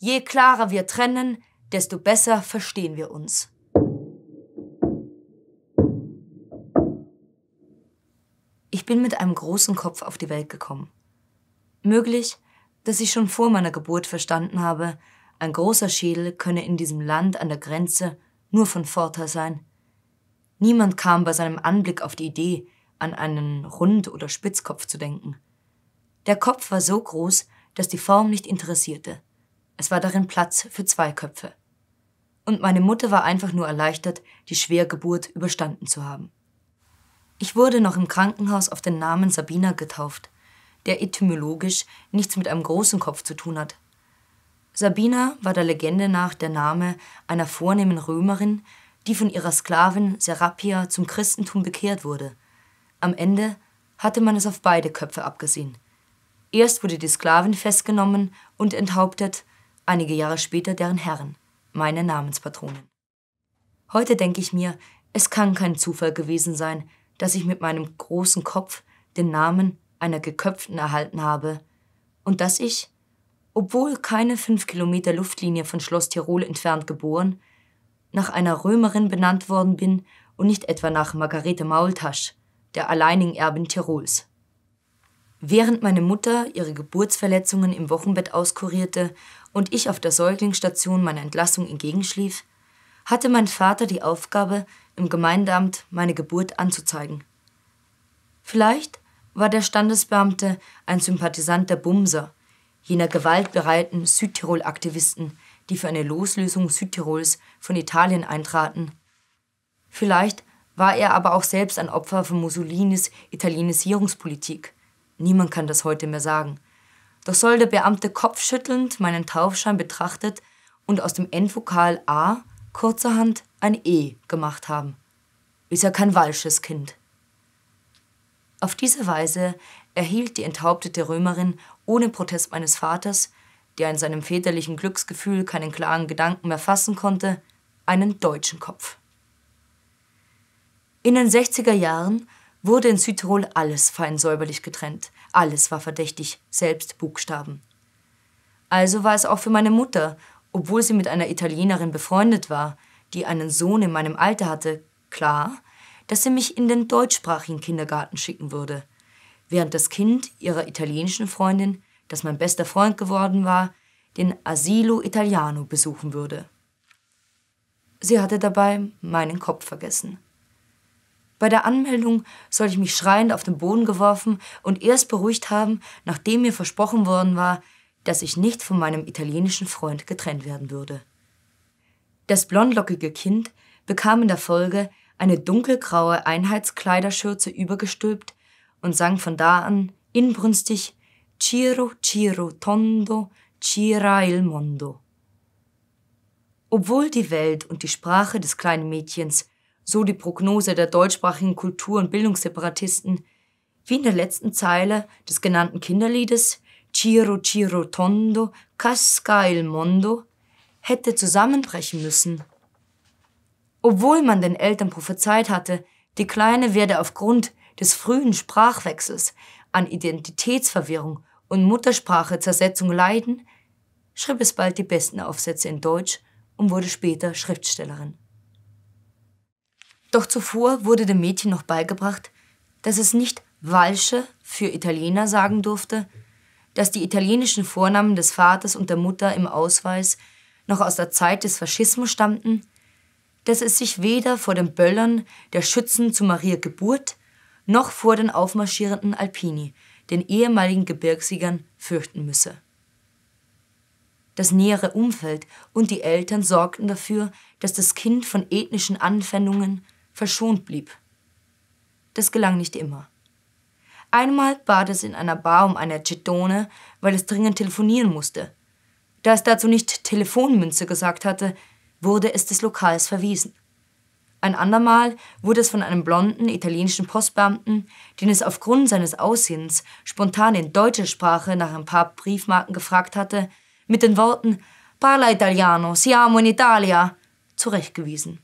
Je klarer wir trennen, desto besser verstehen wir uns. Ich bin mit einem großen Kopf auf die Welt gekommen. Möglich, dass ich schon vor meiner Geburt verstanden habe, ein großer Schädel könne in diesem Land an der Grenze nur von Vorteil sein. Niemand kam bei seinem Anblick auf die Idee, an einen Rund- oder Spitzkopf zu denken. Der Kopf war so groß, dass die Form nicht interessierte. Es war darin Platz für zwei Köpfe. Und meine Mutter war einfach nur erleichtert, die Schwergeburt überstanden zu haben. Ich wurde noch im Krankenhaus auf den Namen Sabina getauft, der etymologisch nichts mit einem großen Kopf zu tun hat. Sabina war der Legende nach der Name einer vornehmen Römerin, die von ihrer Sklavin Serapia zum Christentum bekehrt wurde. Am Ende hatte man es auf beide Köpfe abgesehen. Erst wurde die Sklavin festgenommen und enthauptet, einige Jahre später deren Herren, meine Namenspatronen. Heute denke ich mir, es kann kein Zufall gewesen sein, dass ich mit meinem großen Kopf den Namen einer Geköpften erhalten habe und dass ich, obwohl keine fünf Kilometer Luftlinie von Schloss Tirol entfernt geboren, nach einer Römerin benannt worden bin und nicht etwa nach Margarete Maultasch, der alleinigen Erbin Tirols. Während meine Mutter ihre Geburtsverletzungen im Wochenbett auskurierte und ich auf der Säuglingsstation meiner Entlassung entgegenschlief, hatte mein Vater die Aufgabe, im Gemeindeamt meine Geburt anzuzeigen. Vielleicht war der Standesbeamte ein Sympathisant der Bumser, jener gewaltbereiten Südtirol-Aktivisten, die für eine Loslösung Südtirols von Italien eintraten. Vielleicht war er aber auch selbst ein Opfer von Mussolinis Italienisierungspolitik – Niemand kann das heute mehr sagen. Doch soll der Beamte kopfschüttelnd meinen Taufschein betrachtet und aus dem Endvokal A kurzerhand ein E gemacht haben. Ist ja kein walsches Kind. Auf diese Weise erhielt die enthauptete Römerin ohne Protest meines Vaters, der in seinem väterlichen Glücksgefühl keinen klaren Gedanken mehr fassen konnte, einen deutschen Kopf. In den 60er Jahren wurde in Südtirol alles fein säuberlich getrennt. Alles war verdächtig, selbst Buchstaben. Also war es auch für meine Mutter, obwohl sie mit einer Italienerin befreundet war, die einen Sohn in meinem Alter hatte, klar, dass sie mich in den deutschsprachigen Kindergarten schicken würde. Während das Kind ihrer italienischen Freundin, das mein bester Freund geworden war, den Asilo Italiano besuchen würde. Sie hatte dabei meinen Kopf vergessen. Bei der Anmeldung soll ich mich schreiend auf den Boden geworfen und erst beruhigt haben, nachdem mir versprochen worden war, dass ich nicht von meinem italienischen Freund getrennt werden würde. Das blondlockige Kind bekam in der Folge eine dunkelgraue Einheitskleiderschürze übergestülpt und sang von da an inbrünstig Ciro, Ciro, Tondo, Cira il mondo. Obwohl die Welt und die Sprache des kleinen Mädchens so die Prognose der deutschsprachigen Kultur- und Bildungsseparatisten, wie in der letzten Zeile des genannten Kinderliedes Ciro Ciro Tondo Casca il Mondo hätte zusammenbrechen müssen. Obwohl man den Eltern prophezeit hatte, die Kleine werde aufgrund des frühen Sprachwechsels an Identitätsverwirrung und Muttersprachezersetzung leiden, schrieb es bald die besten Aufsätze in Deutsch und wurde später Schriftstellerin. Doch zuvor wurde dem Mädchen noch beigebracht, dass es nicht Walsche für Italiener sagen durfte, dass die italienischen Vornamen des Vaters und der Mutter im Ausweis noch aus der Zeit des Faschismus stammten, dass es sich weder vor den Böllern der Schützen zu Maria Geburt noch vor den aufmarschierenden Alpini, den ehemaligen Gebirgssiegern, fürchten müsse. Das nähere Umfeld und die Eltern sorgten dafür, dass das Kind von ethnischen Anfeindungen verschont blieb. Das gelang nicht immer. Einmal bat es in einer Bar um eine Cetone, weil es dringend telefonieren musste. Da es dazu nicht Telefonmünze gesagt hatte, wurde es des Lokals verwiesen. Ein andermal wurde es von einem blonden italienischen Postbeamten, den es aufgrund seines Aussehens spontan in deutscher Sprache nach ein paar Briefmarken gefragt hatte, mit den Worten Parla italiano, siamo in Italia zurechtgewiesen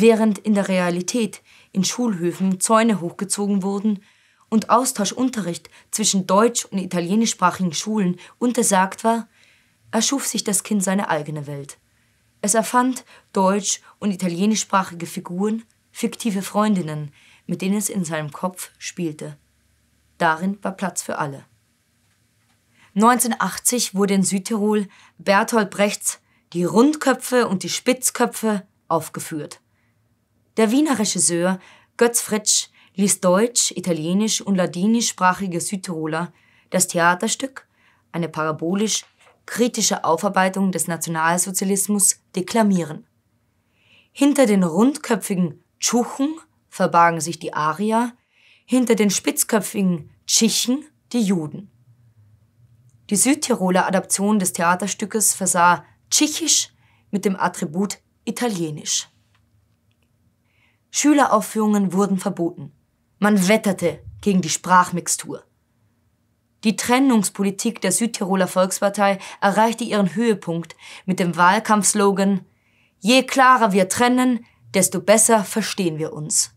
während in der Realität in Schulhöfen Zäune hochgezogen wurden und Austauschunterricht zwischen deutsch- und italienischsprachigen Schulen untersagt war, erschuf sich das Kind seine eigene Welt. Es erfand deutsch- und italienischsprachige Figuren, fiktive Freundinnen, mit denen es in seinem Kopf spielte. Darin war Platz für alle. 1980 wurde in Südtirol Bertolt Brechts Die Rundköpfe und die Spitzköpfe aufgeführt. Der Wiener Regisseur Götz Fritsch ließ deutsch, italienisch und ladinischsprachige Südtiroler das Theaterstück, eine parabolisch kritische Aufarbeitung des Nationalsozialismus, deklamieren. Hinter den rundköpfigen Tschuchen verbargen sich die Arier, hinter den spitzköpfigen Tschichen die Juden. Die Südtiroler Adaption des Theaterstückes versah Tschichisch mit dem Attribut Italienisch. Schüleraufführungen wurden verboten. Man wetterte gegen die Sprachmixtur. Die Trennungspolitik der Südtiroler Volkspartei erreichte ihren Höhepunkt mit dem Wahlkampfslogan Je klarer wir trennen, desto besser verstehen wir uns.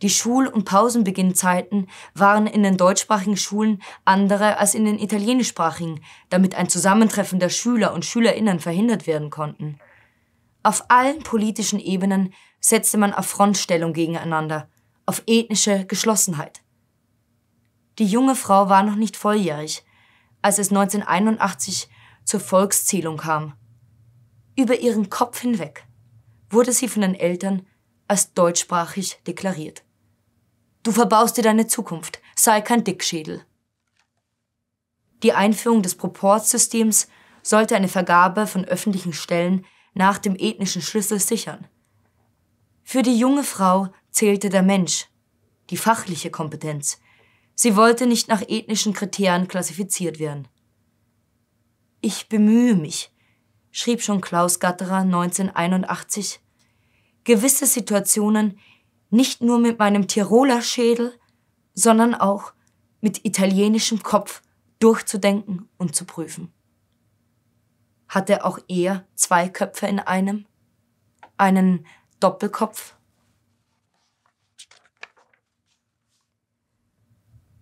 Die Schul- und Pausenbeginnzeiten waren in den deutschsprachigen Schulen andere als in den italienischsprachigen, damit ein Zusammentreffen der Schüler und Schülerinnen verhindert werden konnten. Auf allen politischen Ebenen setzte man auf Frontstellung gegeneinander, auf ethnische Geschlossenheit. Die junge Frau war noch nicht volljährig, als es 1981 zur Volkszählung kam. Über ihren Kopf hinweg wurde sie von den Eltern als deutschsprachig deklariert. Du verbaust dir deine Zukunft, sei kein Dickschädel. Die Einführung des Proportsystems sollte eine Vergabe von öffentlichen Stellen nach dem ethnischen Schlüssel sichern. Für die junge Frau zählte der Mensch, die fachliche Kompetenz. Sie wollte nicht nach ethnischen Kriterien klassifiziert werden. Ich bemühe mich, schrieb schon Klaus Gatterer 1981, gewisse Situationen nicht nur mit meinem Tiroler Schädel, sondern auch mit italienischem Kopf durchzudenken und zu prüfen. Hatte auch er zwei Köpfe in einem? Einen Doppelkopf?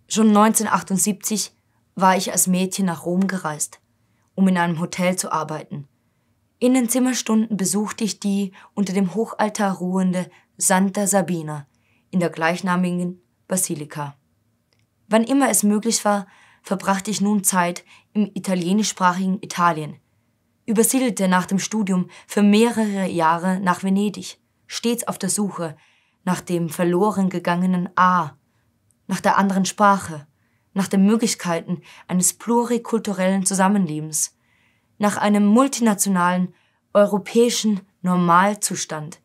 Schon 1978 war ich als Mädchen nach Rom gereist, um in einem Hotel zu arbeiten. In den Zimmerstunden besuchte ich die unter dem Hochaltar ruhende Santa Sabina in der gleichnamigen Basilika. Wann immer es möglich war, verbrachte ich nun Zeit im italienischsprachigen Italien, übersiedelte nach dem Studium für mehrere Jahre nach Venedig, stets auf der Suche nach dem verloren gegangenen A, nach der anderen Sprache, nach den Möglichkeiten eines plurikulturellen Zusammenlebens, nach einem multinationalen, europäischen Normalzustand,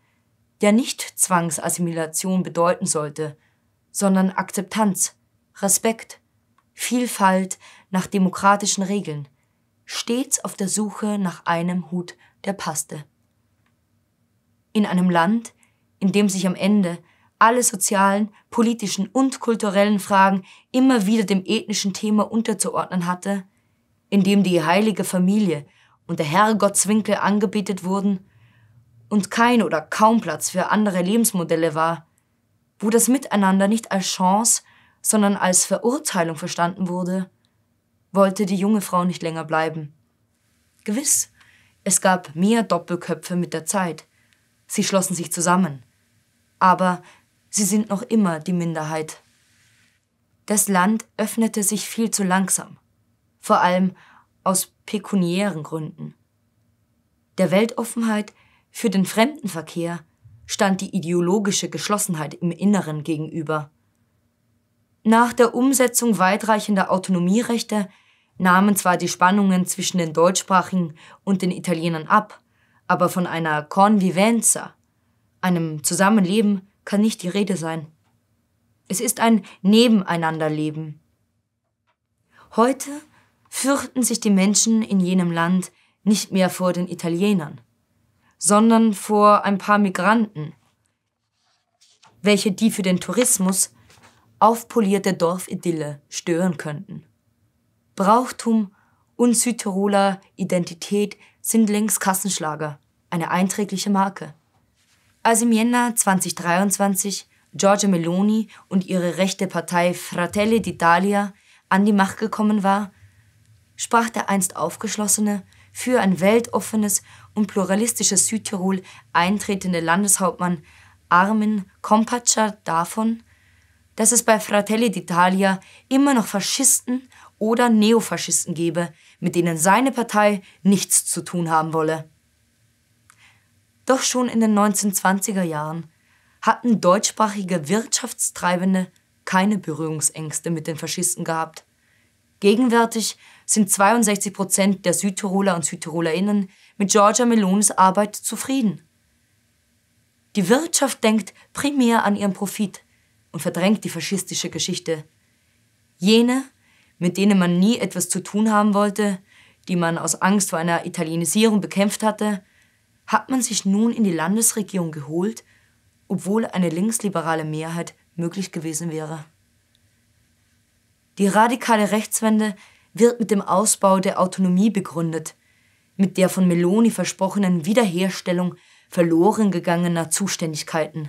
der nicht Zwangsassimilation bedeuten sollte, sondern Akzeptanz, Respekt, Vielfalt nach demokratischen Regeln, stets auf der Suche nach einem Hut, der passte. In einem Land, in dem sich am Ende alle sozialen, politischen und kulturellen Fragen immer wieder dem ethnischen Thema unterzuordnen hatte, in dem die heilige Familie und der Herrgottswinkel angebetet wurden und kein oder kaum Platz für andere Lebensmodelle war, wo das Miteinander nicht als Chance, sondern als Verurteilung verstanden wurde, wollte die junge Frau nicht länger bleiben. Gewiss, es gab mehr Doppelköpfe mit der Zeit. Sie schlossen sich zusammen. Aber sie sind noch immer die Minderheit. Das Land öffnete sich viel zu langsam, vor allem aus pekuniären Gründen. Der Weltoffenheit für den Fremdenverkehr stand die ideologische Geschlossenheit im Inneren gegenüber. Nach der Umsetzung weitreichender Autonomierechte nahmen zwar die Spannungen zwischen den Deutschsprachigen und den Italienern ab, aber von einer Convivenza, einem Zusammenleben, kann nicht die Rede sein. Es ist ein Nebeneinanderleben. Heute fürchten sich die Menschen in jenem Land nicht mehr vor den Italienern, sondern vor ein paar Migranten, welche die für den Tourismus aufpolierte Dorfidylle stören könnten. Brauchtum und Südtiroler Identität sind längst Kassenschlager, eine einträgliche Marke. Als im Jänner 2023 Giorgia Meloni und ihre rechte Partei Fratelli d'Italia an die Macht gekommen war, sprach der einst aufgeschlossene, für ein weltoffenes und pluralistisches Südtirol eintretende Landeshauptmann Armin Kompatscher davon, dass es bei Fratelli d'Italia immer noch Faschisten oder Neofaschisten gebe, mit denen seine Partei nichts zu tun haben wolle. Doch schon in den 1920er Jahren hatten deutschsprachige Wirtschaftstreibende keine Berührungsängste mit den Faschisten gehabt. Gegenwärtig sind 62 Prozent der Südtiroler und SüdtirolerInnen mit Giorgia Melones Arbeit zufrieden. Die Wirtschaft denkt primär an ihren Profit und verdrängt die faschistische Geschichte. Jene mit denen man nie etwas zu tun haben wollte, die man aus Angst vor einer Italienisierung bekämpft hatte, hat man sich nun in die Landesregierung geholt, obwohl eine linksliberale Mehrheit möglich gewesen wäre. Die radikale Rechtswende wird mit dem Ausbau der Autonomie begründet, mit der von Meloni versprochenen Wiederherstellung verloren gegangener Zuständigkeiten.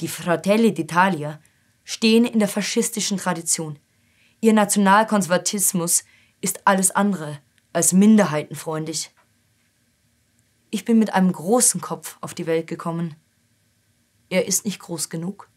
Die Fratelli d'Italia stehen in der faschistischen Tradition. Ihr Nationalkonservatismus ist alles andere als minderheitenfreundlich. Ich bin mit einem großen Kopf auf die Welt gekommen. Er ist nicht groß genug.